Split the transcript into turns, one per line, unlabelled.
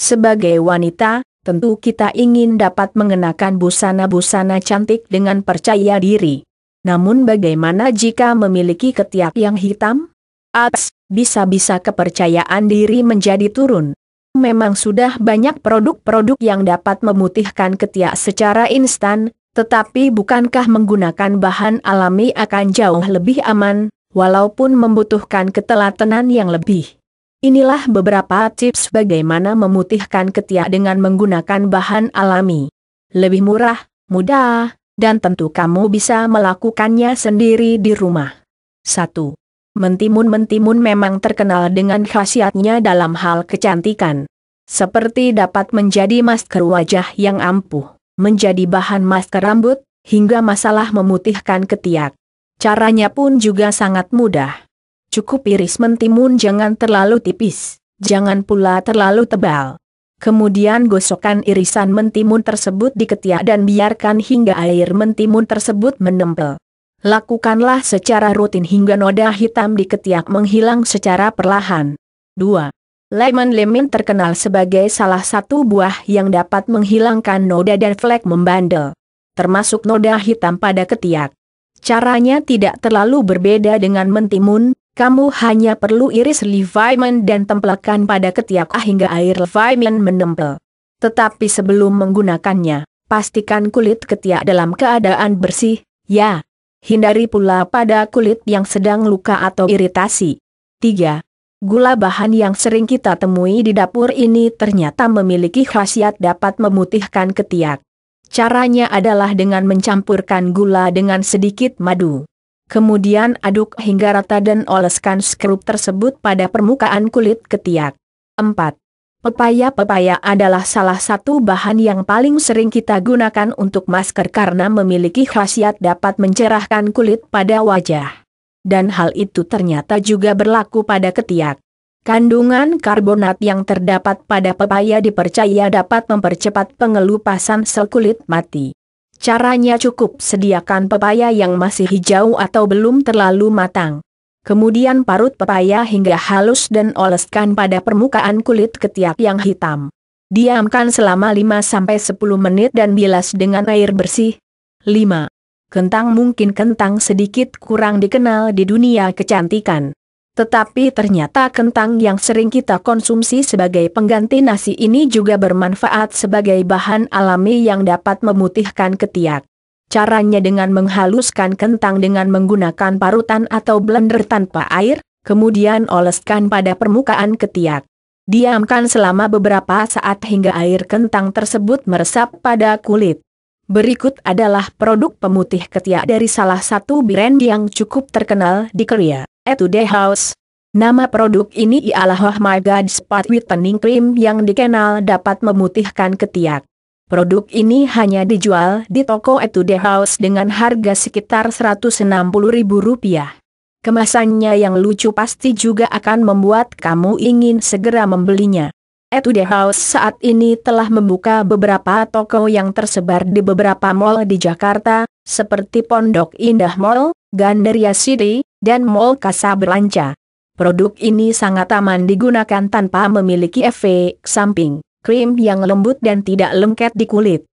Sebagai wanita, tentu kita ingin dapat mengenakan busana-busana cantik dengan percaya diri. Namun bagaimana jika memiliki ketiak yang hitam? Ats, bisa-bisa kepercayaan diri menjadi turun. Memang sudah banyak produk-produk yang dapat memutihkan ketiak secara instan, tetapi bukankah menggunakan bahan alami akan jauh lebih aman, walaupun membutuhkan ketelatenan yang lebih? Inilah beberapa tips bagaimana memutihkan ketiak dengan menggunakan bahan alami. Lebih murah, mudah, dan tentu kamu bisa melakukannya sendiri di rumah. 1. Mentimun-mentimun memang terkenal dengan khasiatnya dalam hal kecantikan. Seperti dapat menjadi masker wajah yang ampuh, menjadi bahan masker rambut, hingga masalah memutihkan ketiak. Caranya pun juga sangat mudah. Cukup iris mentimun jangan terlalu tipis, jangan pula terlalu tebal. Kemudian gosokkan irisan mentimun tersebut di ketiak dan biarkan hingga air mentimun tersebut menempel. Lakukanlah secara rutin hingga noda hitam di ketiak menghilang secara perlahan. 2. Lemon lemon terkenal sebagai salah satu buah yang dapat menghilangkan noda dan flek membandel, termasuk noda hitam pada ketiak. Caranya tidak terlalu berbeda dengan mentimun, kamu hanya perlu iris Leviman dan tempelkan pada ketiak hingga air Leviman menempel. Tetapi sebelum menggunakannya, pastikan kulit ketiak dalam keadaan bersih, ya. Hindari pula pada kulit yang sedang luka atau iritasi. 3. Gula bahan yang sering kita temui di dapur ini ternyata memiliki khasiat dapat memutihkan ketiak. Caranya adalah dengan mencampurkan gula dengan sedikit madu. Kemudian aduk hingga rata dan oleskan skrup tersebut pada permukaan kulit ketiak. 4. Pepaya-pepaya adalah salah satu bahan yang paling sering kita gunakan untuk masker karena memiliki khasiat dapat mencerahkan kulit pada wajah. Dan hal itu ternyata juga berlaku pada ketiak. Kandungan karbonat yang terdapat pada pepaya dipercaya dapat mempercepat pengelupasan sel kulit mati. Caranya cukup sediakan pepaya yang masih hijau atau belum terlalu matang. Kemudian parut pepaya hingga halus dan oleskan pada permukaan kulit ketiak yang hitam. Diamkan selama 5-10 menit dan bilas dengan air bersih. 5. Kentang mungkin kentang sedikit kurang dikenal di dunia kecantikan. Tetapi ternyata kentang yang sering kita konsumsi sebagai pengganti nasi ini juga bermanfaat sebagai bahan alami yang dapat memutihkan ketiak. Caranya dengan menghaluskan kentang dengan menggunakan parutan atau blender tanpa air, kemudian oleskan pada permukaan ketiak. Diamkan selama beberapa saat hingga air kentang tersebut meresap pada kulit. Berikut adalah produk pemutih ketiak dari salah satu brand yang cukup terkenal di Korea. Etude House. Nama produk ini ialah Oh My God Spot Whitening Cream yang dikenal dapat memutihkan ketiak. Produk ini hanya dijual di toko Etude House dengan harga sekitar Rp160.000. Kemasannya yang lucu pasti juga akan membuat kamu ingin segera membelinya. Etude House saat ini telah membuka beberapa toko yang tersebar di beberapa mall di Jakarta, seperti Pondok Indah Mall, Gandaria City, dan Mall Casablanca. Produk ini sangat aman digunakan tanpa memiliki efek samping, krim yang lembut dan tidak lengket di kulit.